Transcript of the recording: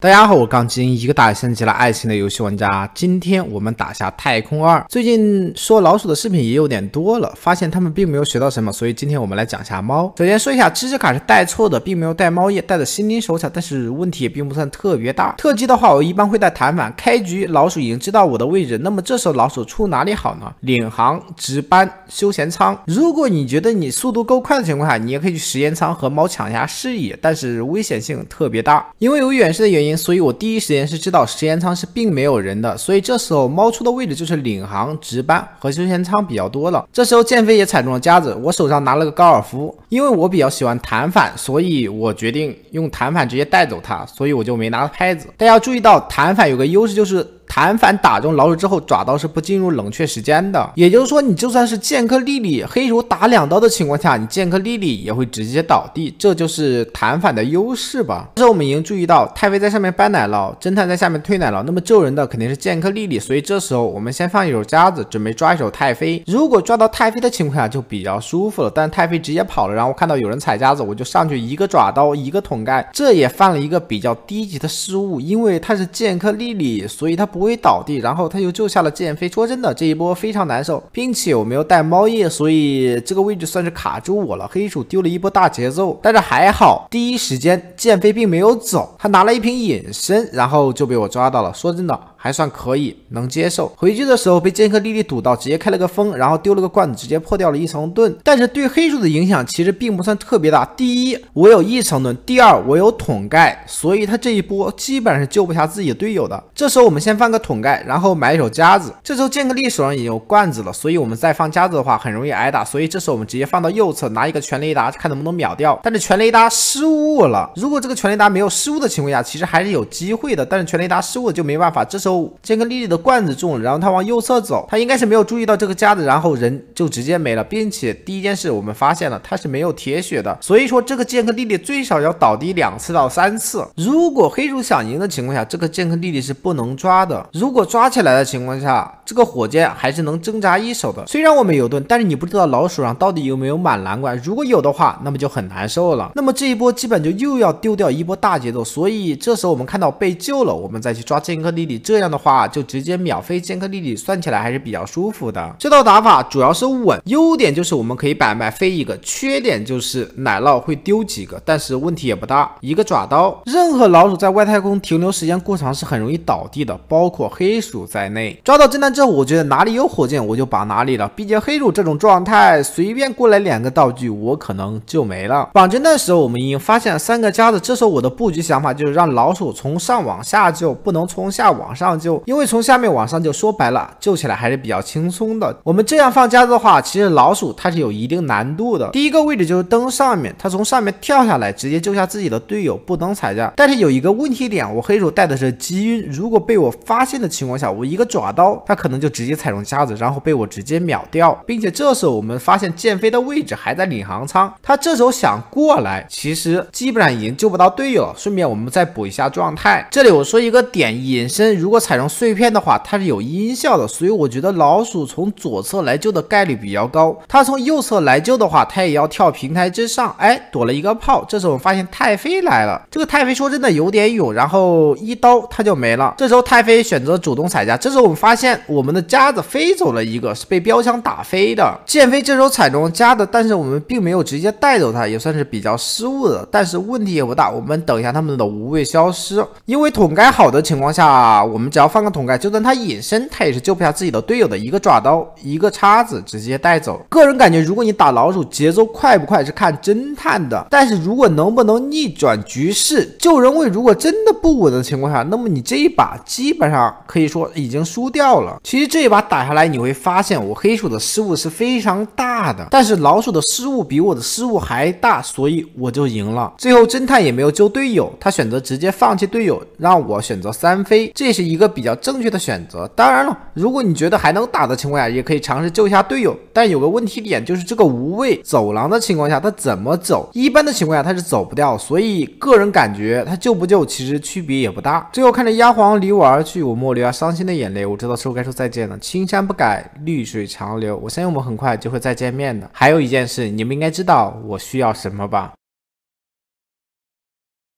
大家好，我杠精，一个打升级了爱情的游戏玩家。今天我们打下太空二。最近说老鼠的视频也有点多了，发现他们并没有学到什么，所以今天我们来讲一下猫。首先说一下知识卡是带错的，并没有带猫叶，带的心灵手巧，但是问题也并不算特别大。特技的话，我一般会带弹板。开局老鼠已经知道我的位置，那么这时候老鼠出哪里好呢？领航、值班、休闲舱。如果你觉得你速度够快的情况下，你也可以去实验舱和猫抢一下视野，但是危险性特别大，因为有远视的原因。所以，我第一时间是知道实验舱是并没有人的，所以这时候猫出的位置就是领航值班和休闲舱比较多了。这时候剑飞也踩中了夹子，我手上拿了个高尔夫，因为我比较喜欢弹反，所以我决定用弹反直接带走他，所以我就没拿拍子。大家注意到弹反有个优势就是。弹反打中老鼠之后，爪刀是不进入冷却时间的。也就是说，你就算是剑客莉莉黑如打两刀的情况下，你剑客莉莉也会直接倒地。这就是弹反的优势吧。这时候我们已经注意到，太妃在上面搬奶酪，侦探在下面推奶酪。那么救人的肯定是剑客莉莉，所以这时候我们先放一手夹子，准备抓一手太妃。如果抓到太妃的情况下就比较舒服了。但太妃直接跑了，然后看到有人踩夹子，我就上去一个爪刀，一个桶盖。这也犯了一个比较低级的失误，因为他是剑客莉莉，所以他不。不会倒地，然后他又救下了剑飞。说真的，这一波非常难受，并且我没有带猫叶，所以这个位置算是卡住我了。黑鼠丢了一波大节奏，但是还好，第一时间剑飞并没有走，他拿了一瓶隐身，然后就被我抓到了。说真的。还算可以，能接受。回去的时候被剑客丽丽堵到，直接开了个风，然后丢了个罐子，直接破掉了一层盾。但是对黑柱的影响其实并不算特别大。第一，我有一层盾；第二，我有桶盖，所以他这一波基本上是救不下自己队友的。这时候我们先放个桶盖，然后买一手夹子。这时候剑客丽手上已经有罐子了，所以我们再放夹子的话很容易挨打，所以这时候我们直接放到右侧拿一个全雷达看能不能秒掉。但是全雷达失误了，如果这个全雷达没有失误的情况下，其实还是有机会的。但是全雷达失误就没办法，这时候。剑客丽丽的罐子中了，然后他往右侧走，他应该是没有注意到这个夹子，然后人就直接没了，并且第一件事我们发现了他是没有铁血的，所以说这个剑客丽丽最少要倒地两次到三次。如果黑主想赢的情况下，这个剑客丽丽是不能抓的。如果抓起来的情况下，这个火箭还是能挣扎一手的。虽然我们有盾，但是你不知道老鼠上到底有没有满蓝罐，如果有的话，那么就很难受了。那么这一波基本就又要丢掉一波大节奏，所以这时候我们看到被救了，我们再去抓剑客丽丽这。这样的话就直接秒飞剑客莉莉算起来还是比较舒服的。这套打法主要是稳，优点就是我们可以百百飞一个，缺点就是奶酪会丢几个，但是问题也不大。一个爪刀，任何老鼠在外太空停留时间过长是很容易倒地的，包括黑鼠在内。抓到真蛋之后，我觉得哪里有火箭我就绑哪里了，毕竟黑鼠这种状态，随便过来两个道具我可能就没了。绑针的时候我们已经发现三个夹子，这时候我的布局想法就是让老鼠从上往下救，不能从下往上。放就因为从下面往上救，说白了救起来还是比较轻松的。我们这样放夹子的话，其实老鼠它是有一定难度的。第一个位置就是灯上面，它从上面跳下来，直接救下自己的队友，不能踩架。但是有一个问题点，我黑手带的是击晕，如果被我发现的情况下，我一个爪刀，它可能就直接踩中夹子，然后被我直接秒掉。并且这时候我们发现剑飞的位置还在领航舱，他这时候想过来，其实基本上已经救不到队友。顺便我们再补一下状态。这里我说一个点，隐身如果。踩中碎片的话，它是有音效的，所以我觉得老鼠从左侧来救的概率比较高。它从右侧来救的话，它也要跳平台之上，哎，躲了一个炮。这时候我们发现太妃来了，这个太妃说真的有点勇，然后一刀它就没了。这时候太妃选择主动踩夹，这时候我们发现我们的夹子飞走了一个，是被标枪打飞的。剑飞这时候踩中夹子，但是我们并没有直接带走他，也算是比较失误的，但是问题也不大。我们等一下他们的无畏消失，因为桶盖好的情况下，我们。只要放个桶盖，就算他隐身，他也是救不下自己的队友的。一个爪刀，一个叉子，直接带走。个人感觉，如果你打老鼠节奏快不快是看侦探的，但是如果能不能逆转局势，救人位如果真的不稳的情况下，那么你这一把基本上可以说已经输掉了。其实这一把打下来，你会发现我黑鼠的失误是非常大的，但是老鼠的失误比我的失误还大，所以我就赢了。最后侦探也没有救队友，他选择直接放弃队友，让我选择三飞，这是一。一个比较正确的选择。当然了，如果你觉得还能打的情况下，也可以尝试救一下队友。但有个问题点就是这个无畏走廊的情况下，他怎么走？一般的情况下他是走不掉。所以个人感觉他救不救其实区别也不大。最后看着鸭鬟离我而去，我莫流下伤心的眼泪，我知道是该说再见了。青山不改，绿水长流。我相信我们很快就会再见面的。还有一件事，你们应该知道我需要什么吧？